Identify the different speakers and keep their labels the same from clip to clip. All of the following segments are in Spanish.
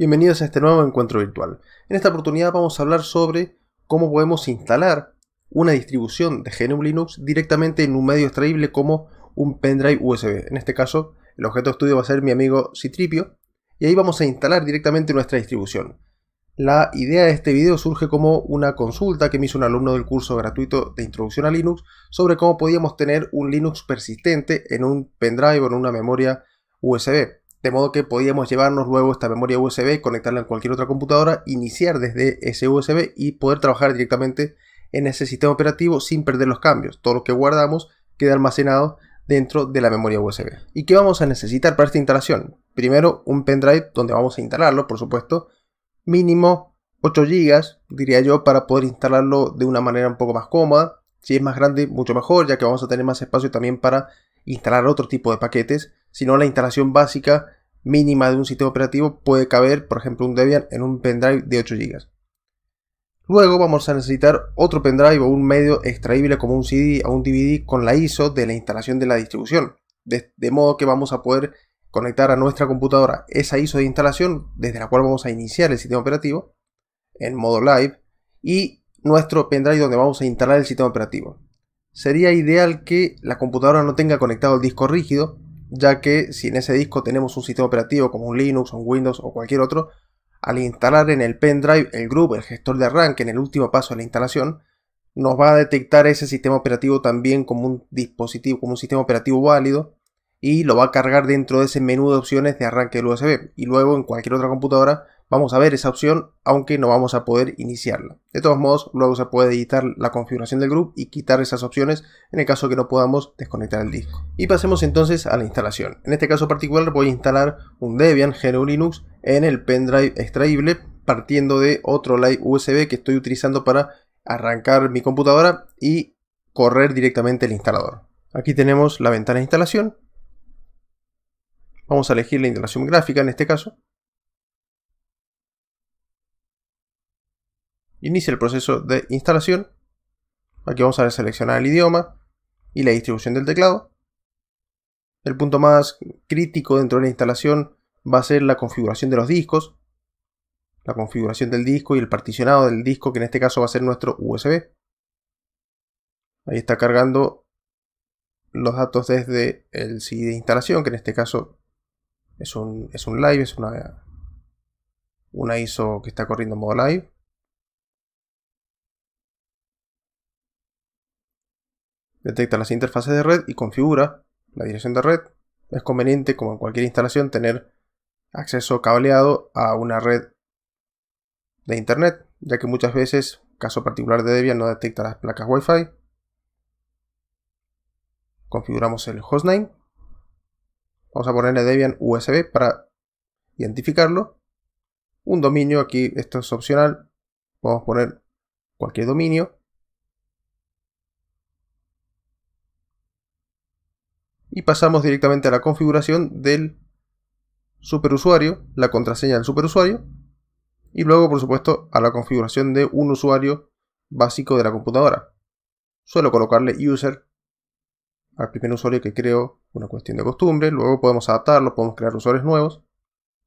Speaker 1: Bienvenidos a este nuevo encuentro virtual. En esta oportunidad vamos a hablar sobre cómo podemos instalar una distribución de GNU Linux directamente en un medio extraíble como un pendrive USB. En este caso, el objeto de estudio va a ser mi amigo Citripio y ahí vamos a instalar directamente nuestra distribución. La idea de este video surge como una consulta que me hizo un alumno del curso gratuito de Introducción a Linux sobre cómo podíamos tener un Linux persistente en un pendrive o en una memoria USB de modo que podíamos llevarnos luego esta memoria USB, conectarla en cualquier otra computadora, iniciar desde ese USB y poder trabajar directamente en ese sistema operativo sin perder los cambios. Todo lo que guardamos queda almacenado dentro de la memoria USB. ¿Y qué vamos a necesitar para esta instalación? Primero, un pendrive donde vamos a instalarlo, por supuesto, mínimo 8 GB, diría yo, para poder instalarlo de una manera un poco más cómoda. Si es más grande, mucho mejor, ya que vamos a tener más espacio también para instalar otro tipo de paquetes, no, la instalación básica mínima de un sistema operativo puede caber, por ejemplo, un Debian en un pendrive de 8 GB. Luego vamos a necesitar otro pendrive o un medio extraíble como un CD o un DVD con la ISO de la instalación de la distribución, de, modo que vamos a poder conectar a nuestra computadora esa ISO de instalación desde la cual vamos a iniciar el sistema operativo en modo live y nuestro pendrive donde vamos a instalar el sistema operativo. Sería ideal que la computadora no tenga conectado el disco rígido ya que si en ese disco tenemos un sistema operativo como un Linux, un Windows o cualquier otro, al instalar en el pendrive el GRUB, el gestor de arranque en el último paso de la instalación, nos va a detectar ese sistema operativo también como un dispositivo, como un sistema operativo válido y lo va a cargar dentro de ese menú de opciones de arranque del USB y luego en cualquier otra computadora vamos a ver esa opción, aunque no vamos a poder iniciarla. De todos modos, luego se puede editar la configuración del grupo y quitar esas opciones en el caso que no podamos desconectar el disco. Y pasemos entonces a la instalación. En este caso particular voy a instalar un Debian GNU Linux en el pendrive extraíble partiendo de otro Live USB que estoy utilizando para arrancar mi computadora y correr directamente el instalador. Aquí tenemos la ventana de instalación. Vamos a elegir la instalación gráfica en este caso. inicia el proceso de instalación. Aquí vamos a seleccionar el idioma y la distribución del teclado. El punto más crítico dentro de la instalación va a ser la configuración de los discos, la configuración del disco y el particionado del disco, que en este caso va a ser nuestro USB. Ahí está cargando los datos desde el CD de instalación, que en este caso es un, es un live, es una, una ISO que está corriendo en modo live. Detecta las interfaces de red y configura la dirección de red. Es conveniente, como en cualquier instalación, tener acceso cableado a una red de Internet, ya que muchas veces, caso particular de Debian, no detecta las placas Wi-Fi. Configuramos el hostname. Vamos a ponerle Debian USB para identificarlo. Un dominio, aquí esto es opcional. Podemos poner cualquier dominio. y pasamos directamente a la configuración del superusuario, la contraseña del superusuario y luego por supuesto a la configuración de un usuario básico de la computadora. Suelo colocarle user al primer usuario que creo una cuestión de costumbre, luego podemos adaptarlo, podemos crear usuarios nuevos,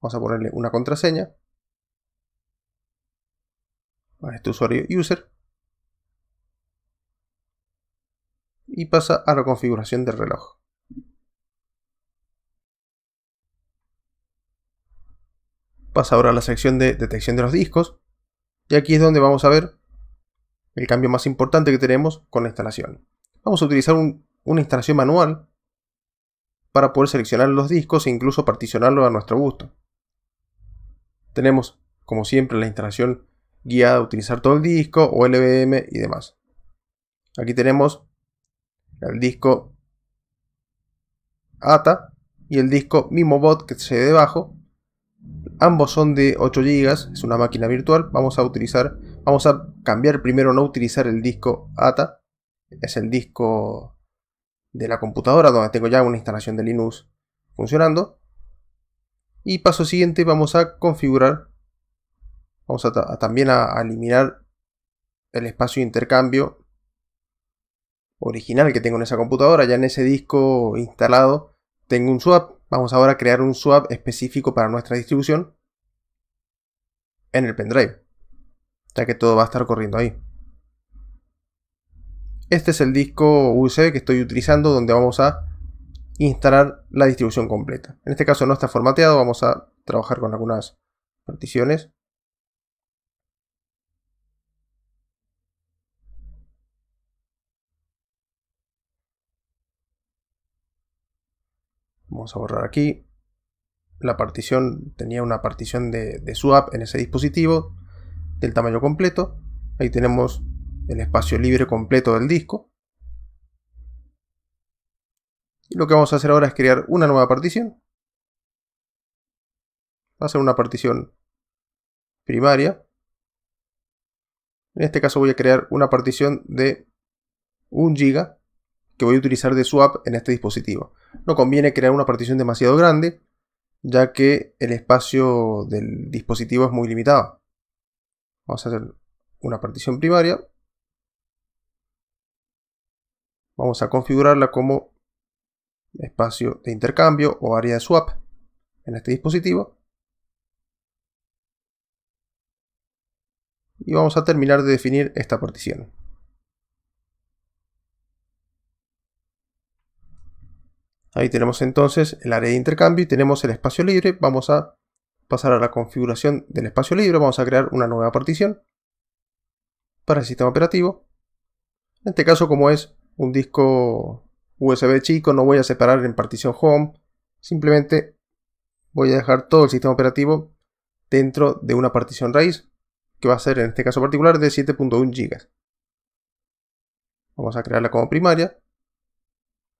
Speaker 1: vamos a ponerle una contraseña a este usuario user y pasa a la configuración del reloj. pasa ahora a la sección de detección de los discos. Y aquí es donde vamos a ver el cambio más importante que tenemos con la instalación. Vamos a utilizar una instalación manual para poder seleccionar los discos e incluso particionarlos a nuestro gusto. Tenemos, como siempre, la instalación guiada a utilizar todo el disco o LVM y demás. Aquí tenemos el disco ATA y el disco MimoBot que se ve debajo Ambos son de 8 GB, es una máquina virtual. Vamos a utilizar, vamos a cambiar primero no utilizar el disco ATA, es el disco de la computadora donde tengo ya una instalación de Linux funcionando. Y paso siguiente vamos a configurar, vamos a, también a eliminar el espacio de intercambio original que tengo en esa computadora. Ya en ese disco instalado tengo un swap Vamos ahora a crear un swap específico para nuestra distribución en el pendrive, ya que todo va a estar corriendo ahí. Este es el disco USB que estoy utilizando donde vamos a instalar la distribución completa. En este caso no está formateado, vamos a trabajar con algunas particiones. Vamos a borrar aquí. La partición tenía una partición de, swap en ese dispositivo del tamaño completo. Ahí tenemos el espacio libre completo del disco. Y lo que vamos a hacer ahora es crear una nueva partición. Va a ser una partición primaria. En este caso voy a crear una partición de 1 GB que voy a utilizar de swap en este dispositivo. No conviene crear una partición demasiado grande, ya que el espacio del dispositivo es muy limitado. Vamos a hacer una partición primaria. Vamos a configurarla como espacio de intercambio o área de swap en este dispositivo. Y vamos a terminar de definir esta partición. Ahí tenemos entonces el área de intercambio y tenemos el espacio libre. Vamos a pasar a la configuración del espacio libre. Vamos a crear una nueva partición para el sistema operativo. En este caso, como es un disco USB chico, no voy a separar en partición home. Simplemente voy a dejar todo el sistema operativo dentro de una partición raíz, que va a ser en este caso particular de 7.1 GB. Vamos a crearla como primaria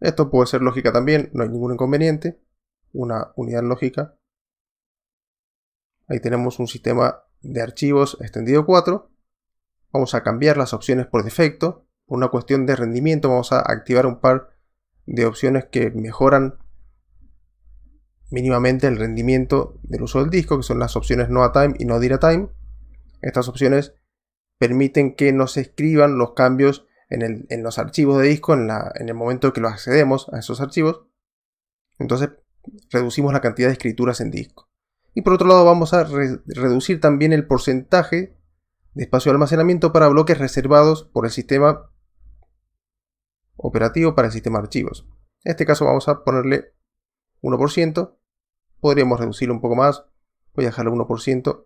Speaker 1: esto puede ser lógica también, no hay ningún inconveniente. Una unidad lógica. Ahí tenemos un sistema de archivos extendido 4. Vamos a cambiar las opciones por defecto. Por una cuestión de rendimiento vamos a activar un par de opciones que mejoran mínimamente el rendimiento del uso del disco, que son las opciones no a time y no dir a time. Estas opciones permiten que no se escriban los cambios en, los archivos de disco, en, el momento que los accedemos a esos archivos. Entonces reducimos la cantidad de escrituras en disco. Y por otro lado vamos a reducir también el porcentaje de espacio de almacenamiento para bloques reservados por el sistema operativo para el sistema archivos. En este caso vamos a ponerle 1%. Podríamos reducirlo un poco más. Voy a dejarle 1%.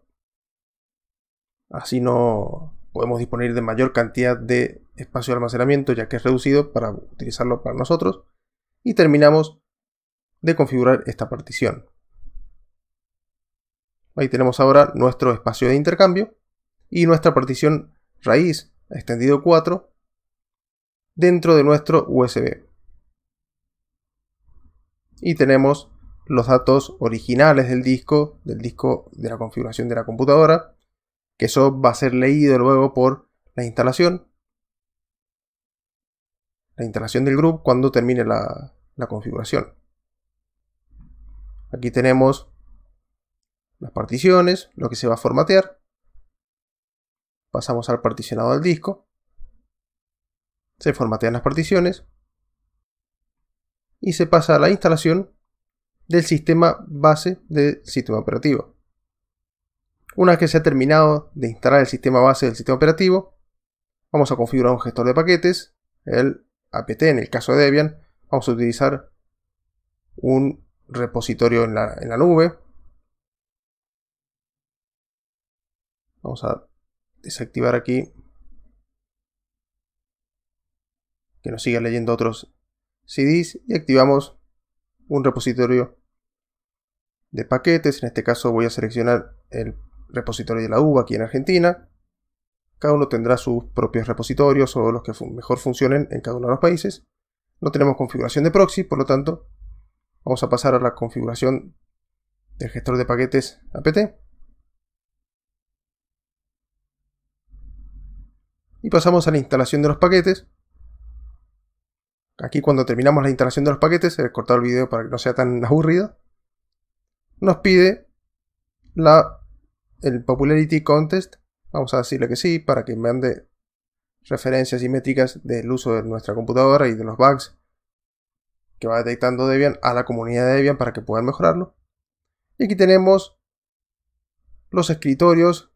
Speaker 1: Así no podemos disponer de mayor cantidad de espacio de almacenamiento ya que es reducido para utilizarlo para nosotros y terminamos de configurar esta partición. Ahí tenemos ahora nuestro espacio de intercambio y nuestra partición raíz extendido 4 dentro de nuestro USB. Y tenemos los datos originales del disco, del disco de la configuración de la computadora, que eso va a ser leído luego por la instalación la instalación del grupo cuando termine la, la configuración. Aquí tenemos las particiones, lo que se va a formatear. Pasamos al particionado del disco. Se formatean las particiones. Y se pasa a la instalación del sistema base del sistema operativo. Una vez que se ha terminado de instalar el sistema base del sistema operativo, vamos a configurar un gestor de paquetes, el apt, en el caso de Debian, vamos a utilizar un repositorio en la, nube. Vamos a desactivar aquí que nos siga leyendo otros CDs y activamos un repositorio de paquetes. En este caso voy a seleccionar el repositorio de la UBA aquí en Argentina. Cada uno tendrá sus propios repositorios o los que mejor funcionen en cada uno de los países. No tenemos configuración de proxy, por lo tanto, vamos a pasar a la configuración del gestor de paquetes apt. Y pasamos a la instalación de los paquetes. Aquí cuando terminamos la instalación de los paquetes, he cortado el video para que no sea tan aburrido, nos pide la, el Popularity Contest Vamos a decirle que sí para que mande referencias y métricas del uso de nuestra computadora y de los bugs que va detectando Debian a la comunidad de Debian para que puedan mejorarlo. Y aquí tenemos los escritorios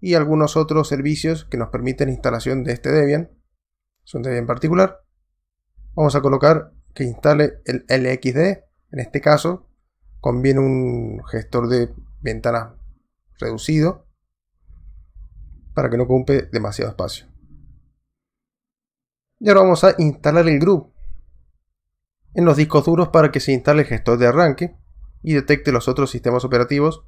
Speaker 1: y algunos otros servicios que nos permiten instalación de este Debian. Es un Debian particular. Vamos a colocar que instale el LXD. En este caso, conviene un gestor de ventanas reducido para que no ocupe demasiado espacio. Y ahora vamos a instalar el GRUB. en los discos duros para que se instale el gestor de arranque y detecte los otros sistemas operativos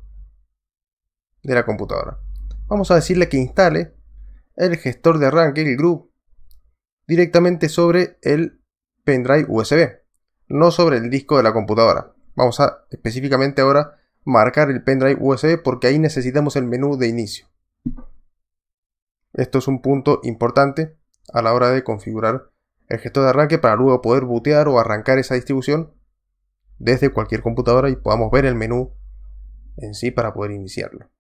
Speaker 1: de la computadora. Vamos a decirle que instale el gestor de arranque, el GRUB. directamente sobre el pendrive USB, no sobre el disco de la computadora. Vamos a específicamente ahora marcar el pendrive USB porque ahí necesitamos el menú de inicio. Esto es un punto importante a la hora de configurar el gestor de arranque para luego poder bootear o arrancar esa distribución desde cualquier computadora y podamos ver el menú en sí para poder iniciarlo.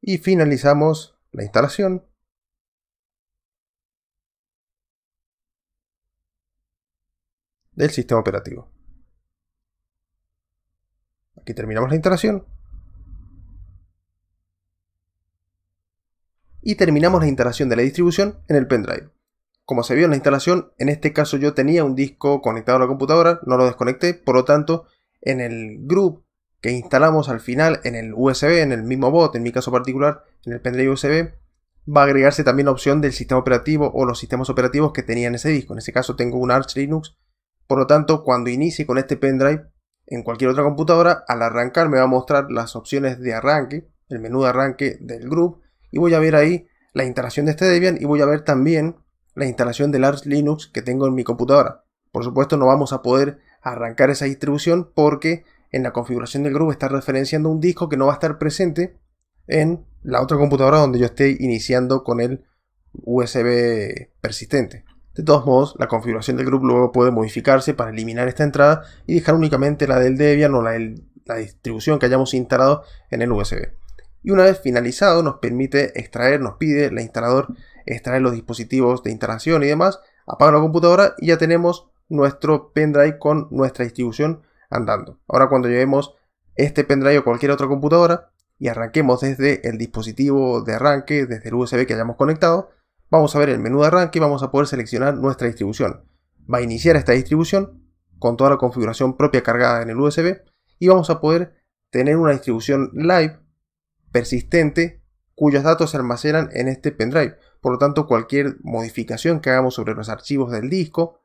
Speaker 1: Y finalizamos la instalación. del sistema operativo. Aquí terminamos la instalación. y terminamos la instalación de la distribución en el pendrive. Como se vio en la instalación, en este caso yo tenía un disco conectado a la computadora, no lo desconecté, por lo tanto, en el group que instalamos al final en el USB, en el mismo bot, en mi caso particular, en el pendrive USB, va a agregarse también la opción del sistema operativo o los sistemas operativos que tenía en ese disco. En ese caso tengo un Arch Linux, por lo tanto, cuando inicie con este pendrive en cualquier otra computadora, al arrancar me va a mostrar las opciones de arranque, el menú de arranque del group, y voy a ver ahí la instalación de este Debian y voy a ver también la instalación del Arch Linux que tengo en mi computadora. Por supuesto no vamos a poder arrancar esa distribución porque en la configuración del grupo está referenciando un disco que no va a estar presente en la otra computadora donde yo esté iniciando con el USB persistente. De todos modos, la configuración del grupo luego puede modificarse para eliminar esta entrada y dejar únicamente la del Debian o la, la distribución que hayamos instalado en el USB y una vez finalizado nos permite extraer, nos pide el instalador extraer los dispositivos de instalación y demás, apaga la computadora y ya tenemos nuestro pendrive con nuestra distribución andando. Ahora cuando llevemos este pendrive o cualquier otra computadora y arranquemos desde el dispositivo de arranque, desde el USB que hayamos conectado, vamos a ver el menú de arranque y vamos a poder seleccionar nuestra distribución. Va a iniciar esta distribución con toda la configuración propia cargada en el USB y vamos a poder tener una distribución live persistente cuyos datos se almacenan en este pendrive. Por lo tanto, cualquier modificación que hagamos sobre los archivos del disco,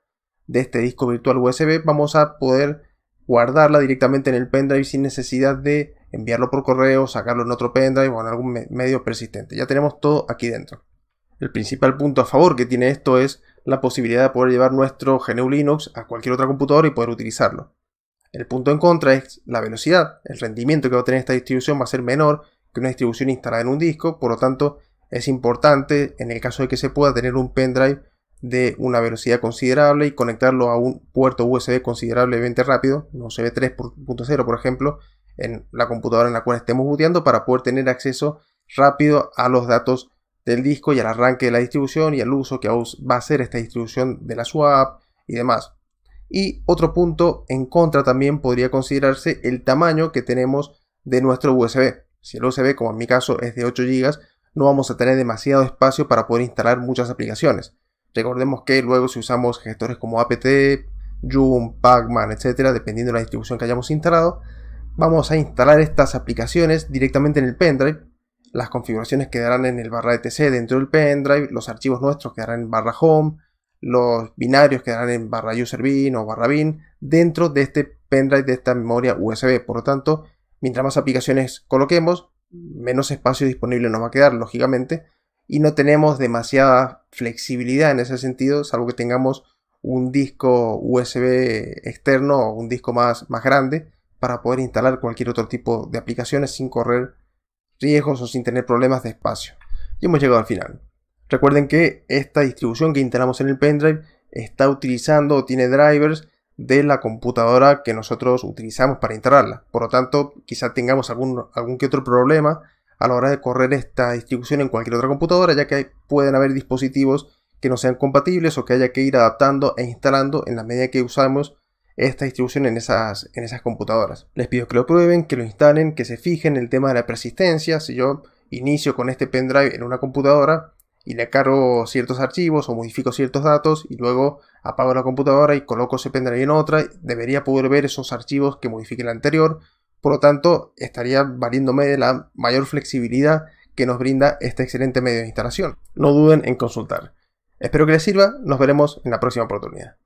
Speaker 1: de este disco virtual USB, vamos a poder guardarla directamente en el pendrive sin necesidad de enviarlo por correo, sacarlo en otro pendrive o en algún medio persistente. Ya tenemos todo aquí dentro. El principal punto a favor que tiene esto es la posibilidad de poder llevar nuestro GNU Linux a cualquier otra computadora y poder utilizarlo. El punto en contra es la velocidad. El rendimiento que va a tener esta distribución va a ser menor que una distribución instalada en un disco, por lo tanto es importante en el caso de que se pueda tener un pendrive de una velocidad considerable y conectarlo a un puerto USB considerablemente rápido, un USB 3.0 por ejemplo, en la computadora en la cual estemos booteando para poder tener acceso rápido a los datos del disco y al arranque de la distribución y al uso que va a hacer esta distribución de la swap y demás. Y otro punto en contra también podría considerarse el tamaño que tenemos de nuestro USB si el USB, como en mi caso, es de 8 GB, no vamos a tener demasiado espacio para poder instalar muchas aplicaciones. Recordemos que luego si usamos gestores como apt, Joom, Pacman, etcétera, dependiendo de la distribución que hayamos instalado, vamos a instalar estas aplicaciones directamente en el pendrive. Las configuraciones quedarán en el barra etc dentro del pendrive, los archivos nuestros quedarán en barra home, los binarios quedarán en barra user bin o barra bin dentro de este pendrive de esta memoria USB. Por lo tanto, Mientras más aplicaciones coloquemos, menos espacio disponible nos va a quedar, lógicamente, y no tenemos demasiada flexibilidad en ese sentido, salvo que tengamos un disco USB externo o un disco más, más grande para poder instalar cualquier otro tipo de aplicaciones sin correr riesgos o sin tener problemas de espacio. Y hemos llegado al final. Recuerden que esta distribución que instalamos en el pendrive está utilizando o tiene drivers de la computadora que nosotros utilizamos para instalarla. Por lo tanto, quizá tengamos algún, algún que otro problema a la hora de correr esta distribución en cualquier otra computadora, ya que pueden haber dispositivos que no sean compatibles o que haya que ir adaptando e instalando en la medida que usamos esta distribución en esas, en esas computadoras. Les pido que lo prueben, que lo instalen, que se fijen en el tema de la persistencia. Si yo inicio con este pendrive en una computadora, y le cargo ciertos archivos o modifico ciertos datos y luego apago la computadora y coloco ese pendrive en otra, debería poder ver esos archivos que modifique la anterior. Por lo tanto, estaría valiéndome de la mayor flexibilidad que nos brinda este excelente medio de instalación. No duden en consultar. Espero que les sirva, nos veremos en la próxima oportunidad.